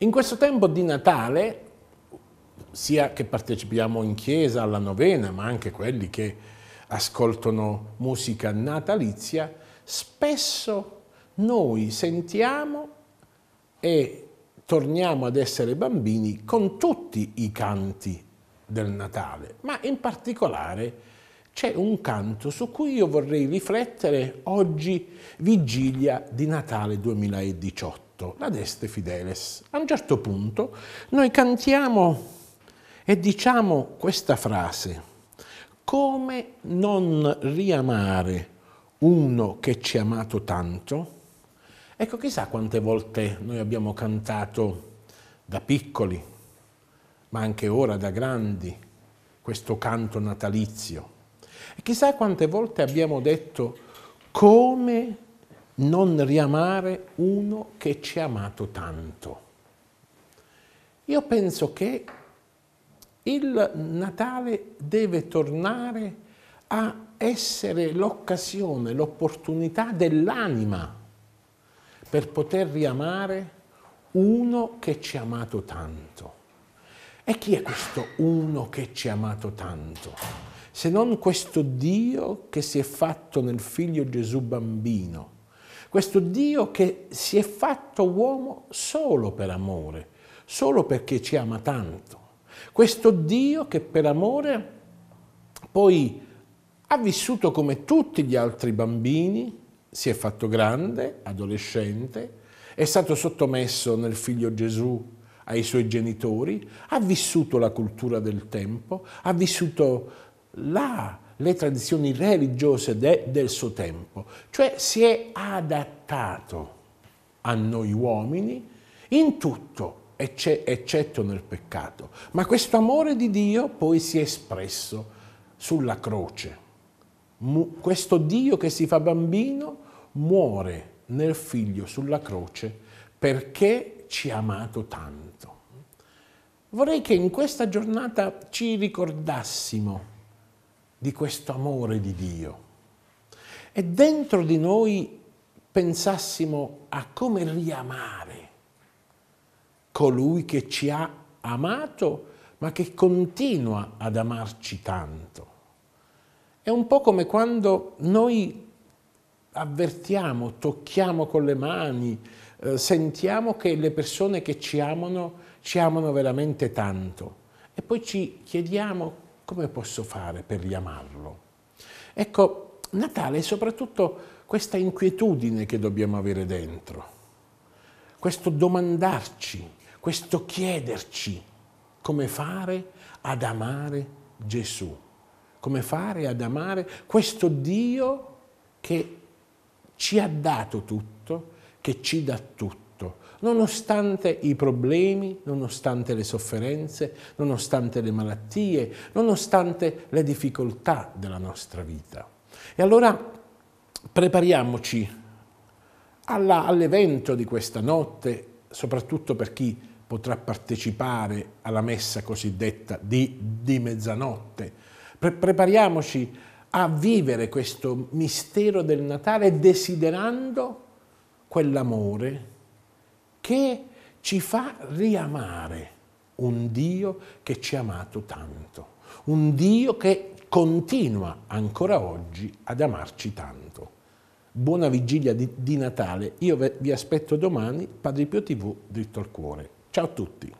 In questo tempo di Natale, sia che partecipiamo in chiesa alla novena, ma anche quelli che ascoltano musica natalizia, spesso noi sentiamo e torniamo ad essere bambini con tutti i canti del Natale, ma in particolare c'è un canto su cui io vorrei riflettere oggi, vigilia di Natale 2018 detto, la deste fideles. A un certo punto noi cantiamo e diciamo questa frase, come non riamare uno che ci ha amato tanto? Ecco, chissà quante volte noi abbiamo cantato da piccoli, ma anche ora da grandi, questo canto natalizio. E chissà quante volte abbiamo detto come non riamare uno che ci ha amato tanto. Io penso che il Natale deve tornare a essere l'occasione, l'opportunità dell'anima per poter riamare uno che ci ha amato tanto. E chi è questo uno che ci ha amato tanto? Se non questo Dio che si è fatto nel figlio Gesù bambino, questo Dio che si è fatto uomo solo per amore, solo perché ci ama tanto. Questo Dio che per amore poi ha vissuto come tutti gli altri bambini, si è fatto grande, adolescente, è stato sottomesso nel figlio Gesù ai suoi genitori, ha vissuto la cultura del tempo, ha vissuto la le tradizioni religiose de, del suo tempo, cioè si è adattato a noi uomini in tutto, eccetto nel peccato. Ma questo amore di Dio poi si è espresso sulla croce. Questo Dio che si fa bambino muore nel figlio sulla croce perché ci ha amato tanto. Vorrei che in questa giornata ci ricordassimo di questo amore di Dio e dentro di noi pensassimo a come riamare colui che ci ha amato ma che continua ad amarci tanto. È un po' come quando noi avvertiamo, tocchiamo con le mani, eh, sentiamo che le persone che ci amano ci amano veramente tanto e poi ci chiediamo come posso fare per riamarlo? Ecco, Natale è soprattutto questa inquietudine che dobbiamo avere dentro, questo domandarci, questo chiederci come fare ad amare Gesù, come fare ad amare questo Dio che ci ha dato tutto, che ci dà tutto tutto, nonostante i problemi, nonostante le sofferenze, nonostante le malattie, nonostante le difficoltà della nostra vita. E allora prepariamoci all'evento di questa notte, soprattutto per chi potrà partecipare alla messa cosiddetta di, di mezzanotte. Pre prepariamoci a vivere questo mistero del Natale desiderando quell'amore che ci fa riamare un Dio che ci ha amato tanto, un Dio che continua ancora oggi ad amarci tanto. Buona vigilia di, di Natale, io vi aspetto domani, Padre Pio TV, dritto al cuore. Ciao a tutti.